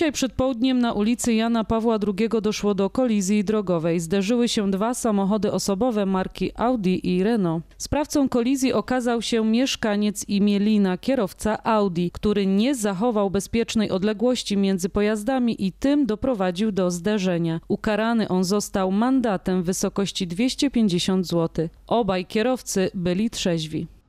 Dzisiaj przed południem na ulicy Jana Pawła II doszło do kolizji drogowej. Zderzyły się dwa samochody osobowe marki Audi i Renault. Sprawcą kolizji okazał się mieszkaniec imielina, kierowca Audi, który nie zachował bezpiecznej odległości między pojazdami i tym doprowadził do zderzenia. Ukarany on został mandatem w wysokości 250 zł. Obaj kierowcy byli trzeźwi.